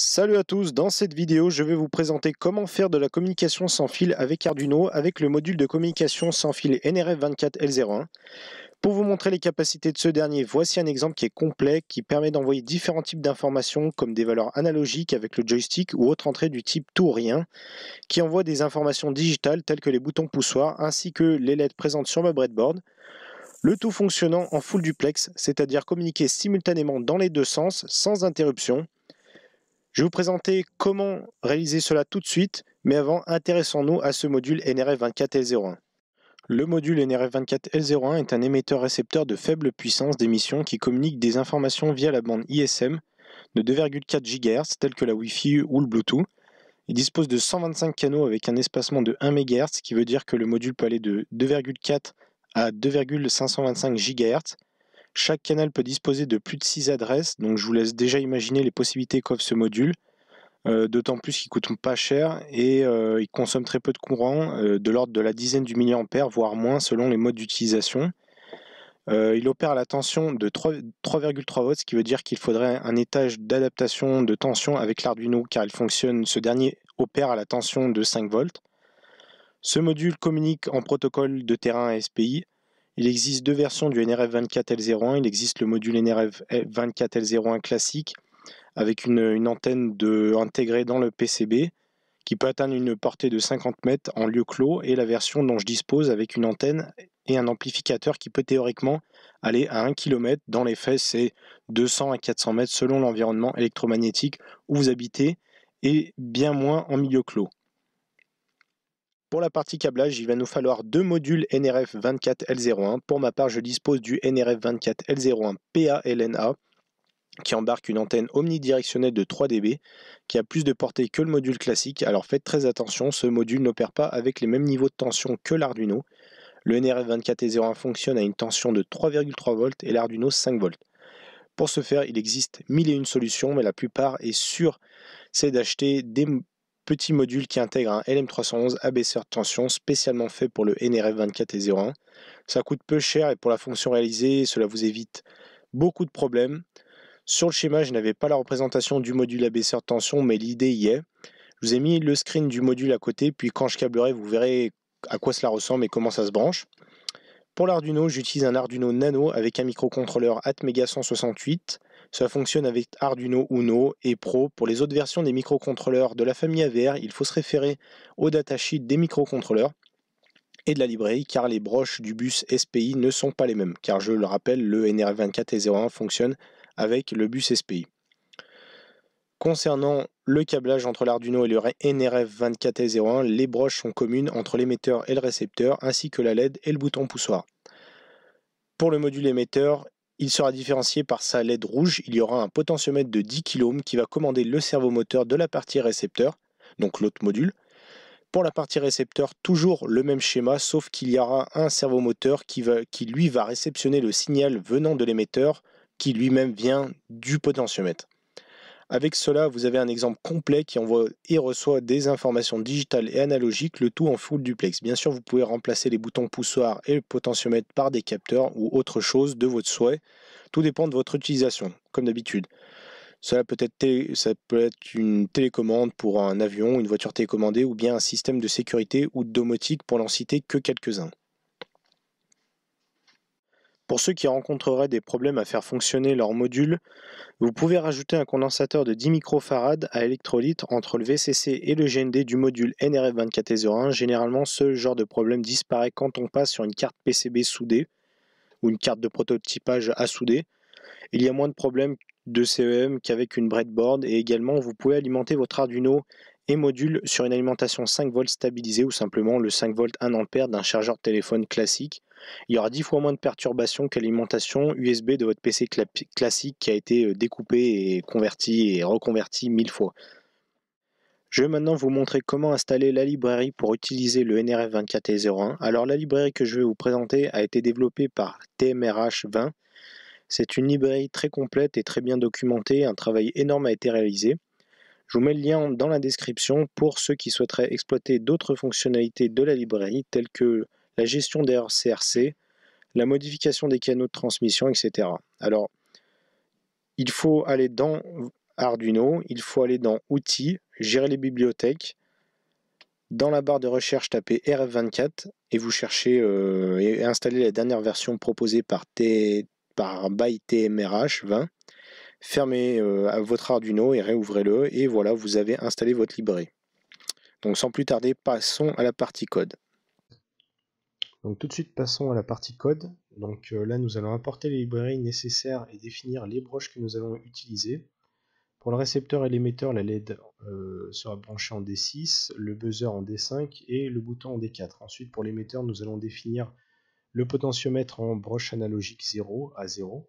Salut à tous, dans cette vidéo je vais vous présenter comment faire de la communication sans fil avec Arduino avec le module de communication sans fil NRF24L01. Pour vous montrer les capacités de ce dernier, voici un exemple qui est complet qui permet d'envoyer différents types d'informations comme des valeurs analogiques avec le joystick ou autre entrée du type tout ou rien qui envoie des informations digitales telles que les boutons poussoirs ainsi que les lettres présentes sur ma breadboard le tout fonctionnant en full duplex, c'est-à-dire communiquer simultanément dans les deux sens sans interruption je vais vous présenter comment réaliser cela tout de suite, mais avant, intéressons-nous à ce module NRF24L01. Le module NRF24L01 est un émetteur-récepteur de faible puissance d'émission qui communique des informations via la bande ISM de 2,4 GHz, telle que la Wi-Fi ou le Bluetooth. Il dispose de 125 canaux avec un espacement de 1 MHz, ce qui veut dire que le module peut aller de 2,4 à 2,525 GHz chaque canal peut disposer de plus de 6 adresses, donc je vous laisse déjà imaginer les possibilités qu'offre ce module. Euh, d'autant plus qu'il coûte pas cher et euh, il consomme très peu de courant, euh, de l'ordre de la dizaine du milliampère, voire moins selon les modes d'utilisation. il opère à la tension de 3,3 volts, ce qui veut dire qu'il faudrait un étage d'adaptation de tension avec l'Arduino, car il fonctionne, ce dernier opère à la tension de 5 volts. Ce module communique en protocole de terrain SPI, il existe deux versions du NRF 24L01. Il existe le module NRF 24L01 classique avec une, antenne de, intégrée dans le PCB qui peut atteindre une portée de 50 mètres en lieu clos et la version dont je dispose avec une antenne et un amplificateur qui peut théoriquement aller à 1 km. Dans les faits, c'est 200 à 400 mètres selon l'environnement électromagnétique où vous habitez et bien moins en milieu clos. Pour la partie câblage, il va nous falloir deux modules NRF 24L01. Pour ma part, je dispose du NRF 24L01 lna qui embarque une antenne omnidirectionnelle de 3 dB qui a plus de portée que le module classique. Alors faites très attention, ce module n'opère pas avec les mêmes niveaux de tension que l'Arduino. Le NRF 24L01 fonctionne à une tension de 3,3 volts et l'Arduino 5 volts. Pour ce faire, il existe mille et une solutions, mais la plupart est sûre, c'est d'acheter des petit module qui intègre un LM311 abaisseur de tension spécialement fait pour le NRF 24 et 01. Ça coûte peu cher et pour la fonction réalisée, cela vous évite beaucoup de problèmes. Sur le schéma, je n'avais pas la représentation du module abaisseur de tension, mais l'idée y est. Je vous ai mis le screen du module à côté, puis quand je câblerai, vous verrez à quoi cela ressemble et comment ça se branche. Pour l'Arduino, j'utilise un Arduino Nano avec un microcontrôleur Atmega 168 ça fonctionne avec Arduino Uno et Pro. Pour les autres versions des microcontrôleurs de la famille AVR, il faut se référer au datasheet des microcontrôleurs et de la librairie car les broches du bus SPI ne sont pas les mêmes car je le rappelle le nrf 24 et 01 fonctionne avec le bus SPI. Concernant le câblage entre l'Arduino et le NRF24T01, les broches sont communes entre l'émetteur et le récepteur, ainsi que la LED et le bouton poussoir. Pour le module émetteur, il sera différencié par sa LED rouge. Il y aura un potentiomètre de 10 kΩ qui va commander le servomoteur de la partie récepteur, donc l'autre module. Pour la partie récepteur, toujours le même schéma, sauf qu'il y aura un servomoteur qui, qui lui va réceptionner le signal venant de l'émetteur, qui lui-même vient du potentiomètre. Avec cela, vous avez un exemple complet qui envoie et reçoit des informations digitales et analogiques, le tout en full duplex. Bien sûr, vous pouvez remplacer les boutons poussoirs et le potentiomètre par des capteurs ou autre chose de votre souhait. Tout dépend de votre utilisation, comme d'habitude. Cela peut être, ça peut être une télécommande pour un avion, une voiture télécommandée ou bien un système de sécurité ou de domotique pour n'en citer que quelques-uns. Pour ceux qui rencontreraient des problèmes à faire fonctionner leur module, vous pouvez rajouter un condensateur de 10 microfarads à électrolyte entre le VCC et le GND du module nrf 24 Généralement, ce genre de problème disparaît quand on passe sur une carte PCB soudée ou une carte de prototypage à souder. Il y a moins de problèmes de CEM qu'avec une breadboard et également vous pouvez alimenter votre Arduino et module sur une alimentation 5 volts stabilisée ou simplement le 5 volts 1 a d'un chargeur de téléphone classique. Il y aura 10 fois moins de perturbations qu'alimentation l'alimentation USB de votre PC classique qui a été euh, découpée et convertie et reconverti mille fois. Je vais maintenant vous montrer comment installer la librairie pour utiliser le NRF 24T01. Alors la librairie que je vais vous présenter a été développée par TMRH20. C'est une librairie très complète et très bien documentée, un travail énorme a été réalisé. Je vous mets le lien dans la description pour ceux qui souhaiteraient exploiter d'autres fonctionnalités de la librairie telles que la gestion des CRC, la modification des canaux de transmission, etc. Alors, il faut aller dans Arduino, il faut aller dans Outils, Gérer les bibliothèques. Dans la barre de recherche, taper RF24 et vous cherchez euh, et installez la dernière version proposée par, T, par 20 fermez euh, votre Arduino et réouvrez-le, et voilà, vous avez installé votre librairie. Donc sans plus tarder, passons à la partie code. Donc tout de suite, passons à la partie code. Donc euh, là, nous allons apporter les librairies nécessaires et définir les broches que nous allons utiliser. Pour le récepteur et l'émetteur, la LED euh, sera branchée en D6, le buzzer en D5 et le bouton en D4. Ensuite, pour l'émetteur, nous allons définir le potentiomètre en broche analogique 0 à 0,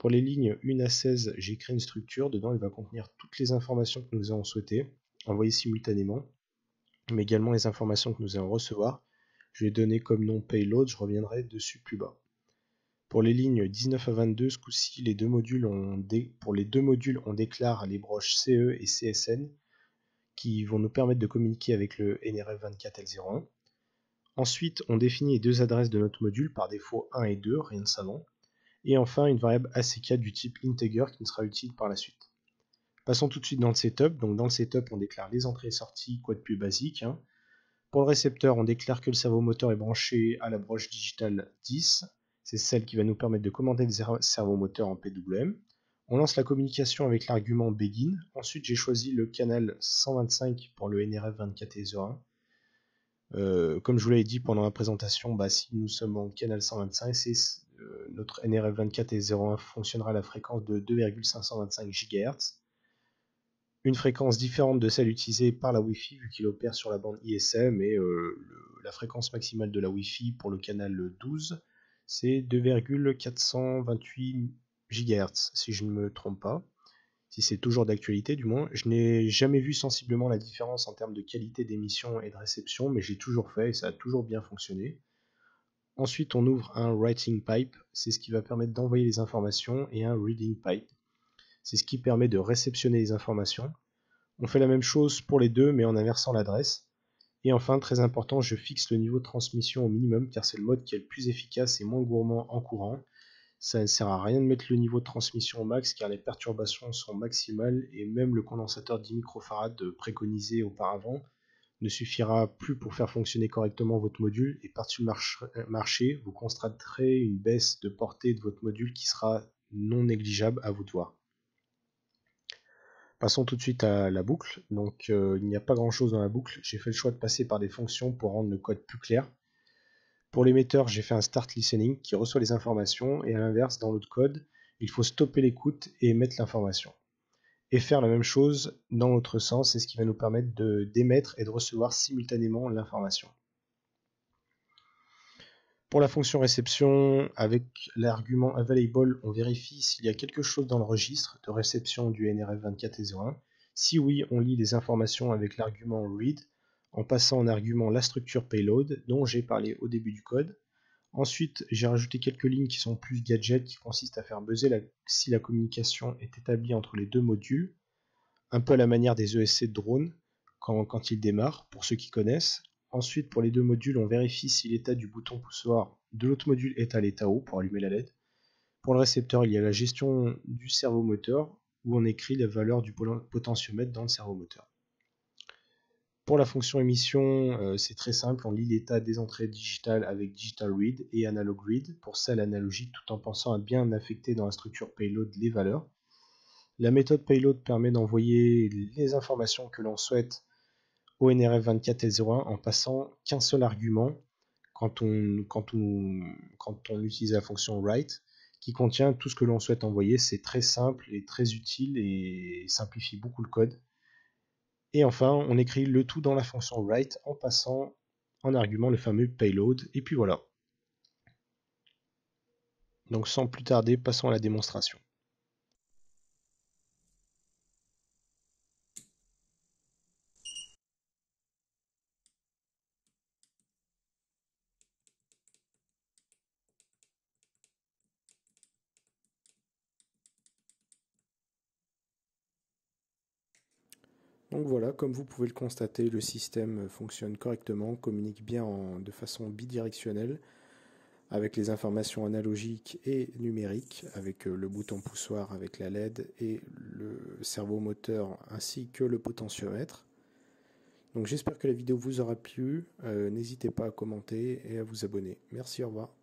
pour les lignes 1 à 16, j'ai créé une structure. Dedans, elle va contenir toutes les informations que nous avons souhaitées, envoyées simultanément, mais également les informations que nous allons recevoir. Je vais donner comme nom payload, je reviendrai dessus plus bas. Pour les lignes 19 à 22, ce coup-ci, pour les deux modules, on déclare les broches CE et CSN qui vont nous permettre de communiquer avec le NRF24L01. Ensuite, on définit les deux adresses de notre module, par défaut 1 et 2, rien de savant et enfin une variable ACK du type integer qui nous sera utile par la suite. Passons tout de suite dans le setup. Donc dans le setup, on déclare les entrées et sorties, quoi de plus basique. Hein. Pour le récepteur, on déclare que le servomoteur est branché à la broche digitale 10. C'est celle qui va nous permettre de commander le servomoteur en PWM. On lance la communication avec l'argument begin. Ensuite, j'ai choisi le canal 125 pour le NRF 24 et 1 euh, comme je vous l'avais dit pendant la présentation, bah, si nous sommes en canal 125, c'est notre NRF24 et 01 fonctionnera à la fréquence de 2,525 GHz, une fréquence différente de celle utilisée par la Wi-Fi vu qu'il opère sur la bande ISM et euh, la fréquence maximale de la Wi-Fi pour le canal 12 c'est 2,428 GHz si je ne me trompe pas, si c'est toujours d'actualité du moins. Je n'ai jamais vu sensiblement la différence en termes de qualité d'émission et de réception mais j'ai toujours fait et ça a toujours bien fonctionné. Ensuite, on ouvre un writing pipe, c'est ce qui va permettre d'envoyer les informations, et un reading pipe, c'est ce qui permet de réceptionner les informations. On fait la même chose pour les deux, mais en inversant l'adresse. Et enfin, très important, je fixe le niveau de transmission au minimum, car c'est le mode qui est le plus efficace et moins gourmand en courant. Ça ne sert à rien de mettre le niveau de transmission au max, car les perturbations sont maximales, et même le condensateur 10 microfarad préconisé auparavant ne suffira plus pour faire fonctionner correctement votre module et par-dessus le euh, marché, vous constaterez une baisse de portée de votre module qui sera non négligeable à vous de voir. Passons tout de suite à la boucle. Donc euh, il n'y a pas grand chose dans la boucle. J'ai fait le choix de passer par des fonctions pour rendre le code plus clair. Pour l'émetteur, j'ai fait un start listening qui reçoit les informations et à l'inverse, dans l'autre code, il faut stopper l'écoute et émettre l'information et faire la même chose dans l'autre sens, c'est ce qui va nous permettre de d'émettre et de recevoir simultanément l'information. Pour la fonction réception, avec l'argument available, on vérifie s'il y a quelque chose dans le registre de réception du NRF 24 et 01. Si oui, on lit les informations avec l'argument read en passant en argument la structure payload dont j'ai parlé au début du code. Ensuite, j'ai rajouté quelques lignes qui sont plus gadgets, qui consistent à faire buzzer si la communication est établie entre les deux modules, un peu à la manière des ESC de drone quand, quand ils démarrent, pour ceux qui connaissent. Ensuite, pour les deux modules, on vérifie si l'état du bouton poussoir de l'autre module est à l'état haut pour allumer la LED. Pour le récepteur, il y a la gestion du servomoteur, où on écrit la valeur du potentiomètre dans le servomoteur pour la fonction émission, euh, c'est très simple, on lit l'état des entrées digitales avec digital read et analog read pour celle analogique tout en pensant à bien affecter dans la structure payload les valeurs. La méthode payload permet d'envoyer les informations que l'on souhaite au NRF24L01 en passant qu'un seul argument quand on utilise la fonction write qui contient tout ce que l'on souhaite envoyer. C'est très simple et très utile et simplifie beaucoup le code. Et enfin, on écrit le tout dans la fonction write en passant en argument le fameux payload. Et puis voilà. Donc sans plus tarder, passons à la démonstration. Donc voilà, comme vous pouvez le constater, le système euh, fonctionne correctement, communique bien de façon bidirectionnelle avec les informations analogiques et numériques, avec euh, le bouton poussoir, avec la LED et le cerveau moteur ainsi que le potentiomètre. Donc j'espère que la vidéo vous aura plu, euh, n'hésitez pas à commenter et à vous abonner. Merci, au revoir.